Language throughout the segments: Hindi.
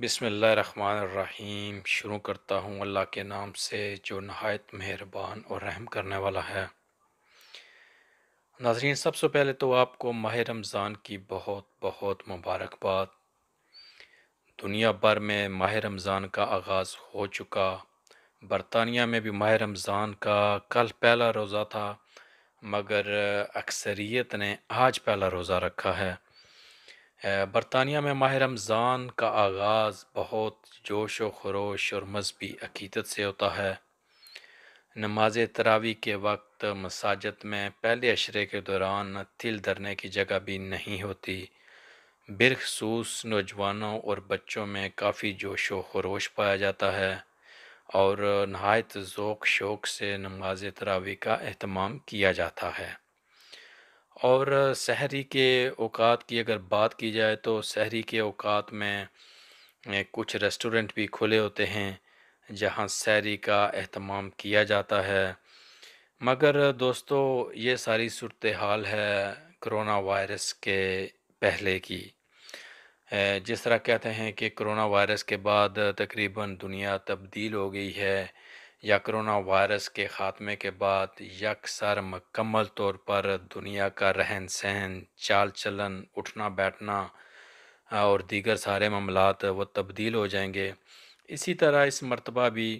बिसमीम शुरू करता हूँ अल्लाह के नाम से जो नहायत मेहरबान और रहम करने वाला है नाजरीन सबसे पहले तो आपको माह रमज़ान की बहुत बहुत मुबारकबाद दुनिया भर में माह रमज़ान का आगाज़ हो चुका बरतानिया में भी माह रमज़ान का कल पहला रोज़ा था मगर अक्सरियत ने आज पहला रोज़ा रखा है बरतानिया में माह रमज़ान का आगाज़ बहुत जोश व खरोश और मजहबी अकीदत से होता है नमाज तरावी के वक्त मसाजिद में पहले अशरे के दौरान तिल धरने की जगह भी नहीं होती बिरखसूस नौजवानों और बच्चों में काफ़ी जोश व खरोश पाया जाता है और नहायत ज़ोक शौक़ से नमाज तरावी का अहतमाम किया जाता है और शहरी के औकात की अगर बात की जाए तो शहरी के औकात में कुछ रेस्टोरेंट भी खुले होते हैं जहाँ शहरी का अहतमाम किया जाता है मगर दोस्तों ये सारी सूरत हाल है कोरोना वायरस के पहले की जिस तरह कहते हैं कि कोरोना वायरस के बाद तकरीबन दुनिया तब्दील हो गई है या करोना वायरस के ख़ात्मे के बाद यकसर मकम्मल तौर पर दुनिया का रहन सहन चाल चलन उठना बैठना और दीगर सारे मामलात वो तब्दील हो जाएंगे इसी तरह इस मरतबा भी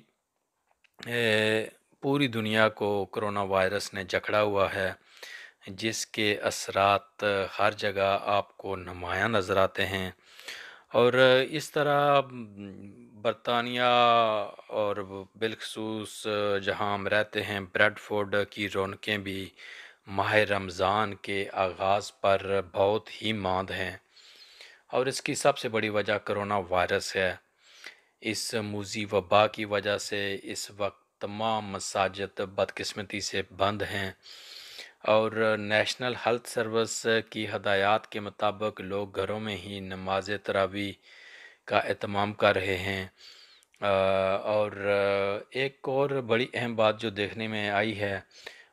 ए, पूरी दुनिया को करोना वायरस ने जकड़ा हुआ है जिसके असरात हर जगह आपको नुमाया नज़र आते हैं और इस तरह बरतानिया और बिलखसूस जहाँ हम रहते हैं ब्रेडफोर्ड की रौनकें भी माह रमज़ान के आगाज़ पर बहुत ही मांद हैं और इसकी सबसे बड़ी वजह करोना वायरस है इस मूजी वबा की वजह से इस वक्त तमाम मसाजद बदकस्मती से बंद हैं और नेशनल हेल्थ सर्विस की हदायत के मुताबिक लोग घरों में ही नमाज तरावी का अहतमाम कर रहे हैं और एक और बड़ी अहम बात जो देखने में आई है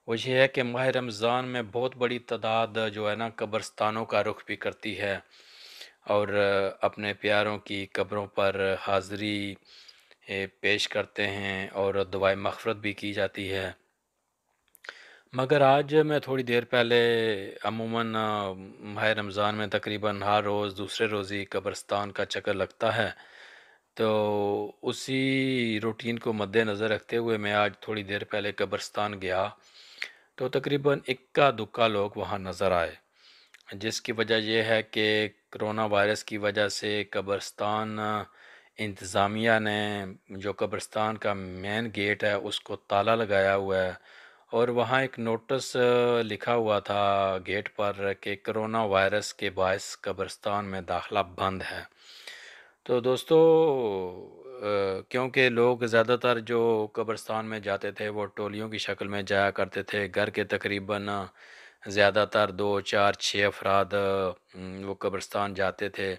वो ये है कि माह रमज़ान में बहुत बड़ी तादाद जो है ना कब्रस्तानों का रुख भी करती है और अपने प्यारों की कब्रों पर हाज़री पेश करते हैं और दुआ मफ़रत भी की जाती है मगर आज मैं थोड़ी देर पहले अमूमन माह रमज़ान में तकरीबन हर रोज़ दूसरे रोज़ ही कब्रस्तान का चक्कर लगता है। तो उसी रूटीन को मद्देनज़र रखते हुए मैं आज थोड़ी देर पहले कब्रस्तान गया। तो तकरीबन इक्का-दुक्का लोग वहाँ नज़र आए। जिसकी वजह यह है कि कोरोना वायरस की वजह से कब्रस्तान इंतज़ामिया ने जो कब्रस्तान का मेन गेट है उसको ताला लगाया हुआ है। और वहाँ एक नोटिस लिखा हुआ था गेट पर कि कोरोना वायरस के बायस कब्रस्तान में दाखला बंद है तो दोस्तों क्योंकि लोग ज़्यादातर जो कब्रस्तान में जाते थे वो टोलियों की शक्ल में जाया करते थे घर के तकरीबन ज़्यादातर दो चार छः अफराद वो कब्रस्तान जाते थे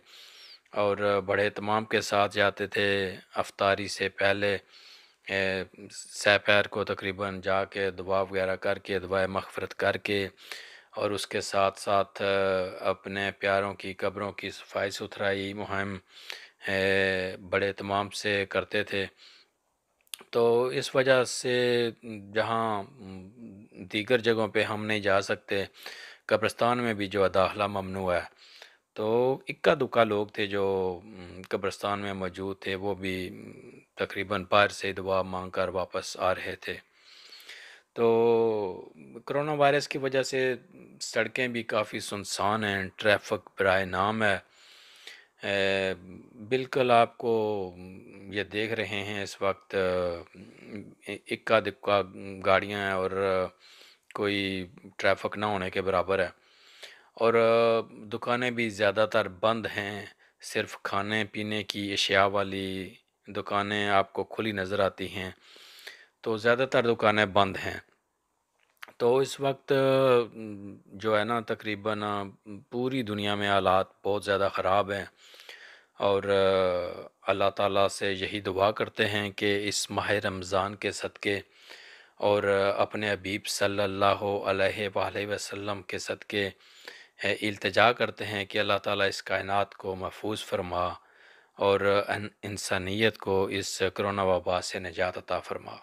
और बड़े तमाम के साथ जाते थे अफ्तारी से पहले सह पैर को तकरीबन जाके दबा वगैरह करके दबाए मफ़रत करके और उसके साथ साथ अपने प्यारों की कब्रों की सफाई सुथराई मुहिम बड़े तमाम से करते थे तो इस वजह से जहाँ दीगर जगहों पे हम नहीं जा सकते कब्रस्तान में भी जो दाखिला ममनू है तो इक्का दुक्का लोग थे जो कब्रस्तान में मौजूद थे वो भी तकरीबन पार से दुआ मांग कर वापस आ रहे थे तो करोना वायरस की वजह से सड़कें भी काफ़ी सुनसान हैं ट्रैफिक बर नाम है बिल्कुल आपको ये देख रहे हैं इस वक्त इक्का दिक्का गाड़ियाँ हैं और कोई ट्रैफिक ना होने के बराबर है और दुकानें भी ज़्यादातर बंद हैं सिर्फ खाने पीने की अशिया वाली दुकानें आपको खुली नज़र आती हैं तो ज़्यादातर दुकानें बंद हैं तो इस वक्त जो है ना तकरीबन पूरी दुनिया में हालात बहुत ज़्यादा ख़राब हैं और अल्लाह ताला से यही दुआ करते हैं कि इस माह रमज़ान के सदक़े और अपने अबीब सल्लल्लाहु अलैहि वसल्लम के सदक़े इल्तजा करते हैं कि अल्लाह ताला इस कायनात को महफूज फरमा और इंसानियत को इस करोना वबा से निजात अता फरमा